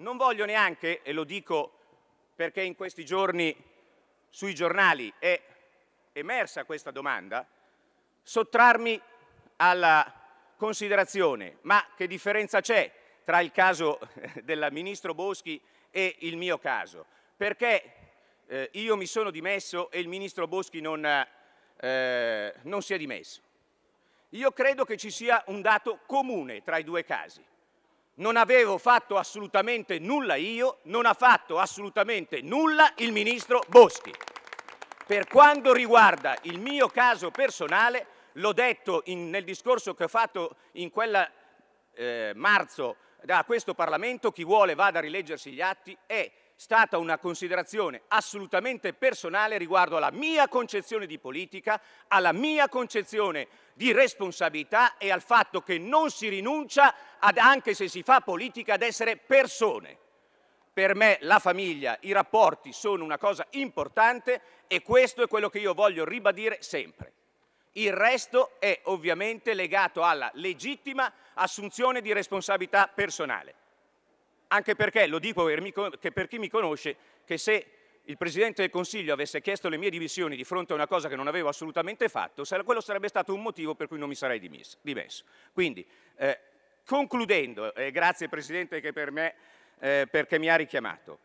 Non voglio neanche, e lo dico perché in questi giorni sui giornali è emersa questa domanda, sottrarmi alla considerazione, ma che differenza c'è tra il caso della ministro Boschi e il mio caso? Perché eh, io mi sono dimesso e il ministro Boschi non, eh, non si è dimesso. Io credo che ci sia un dato comune tra i due casi non avevo fatto assolutamente nulla io, non ha fatto assolutamente nulla il ministro Boschi. Per quanto riguarda il mio caso personale, l'ho detto in, nel discorso che ho fatto in quella eh, marzo da questo Parlamento, chi vuole vada a rileggersi gli atti, è stata una considerazione assolutamente personale riguardo alla mia concezione di politica, alla mia concezione di responsabilità e al fatto che non si rinuncia, ad, anche se si fa politica, ad essere persone. Per me la famiglia, i rapporti sono una cosa importante e questo è quello che io voglio ribadire sempre. Il resto è ovviamente legato alla legittima assunzione di responsabilità personale anche perché, lo dico per chi mi conosce, che se il Presidente del Consiglio avesse chiesto le mie dimissioni di fronte a una cosa che non avevo assolutamente fatto, quello sarebbe stato un motivo per cui non mi sarei dimesso. dimesso. Quindi, eh, concludendo, eh, grazie Presidente che per me, eh, perché mi ha richiamato,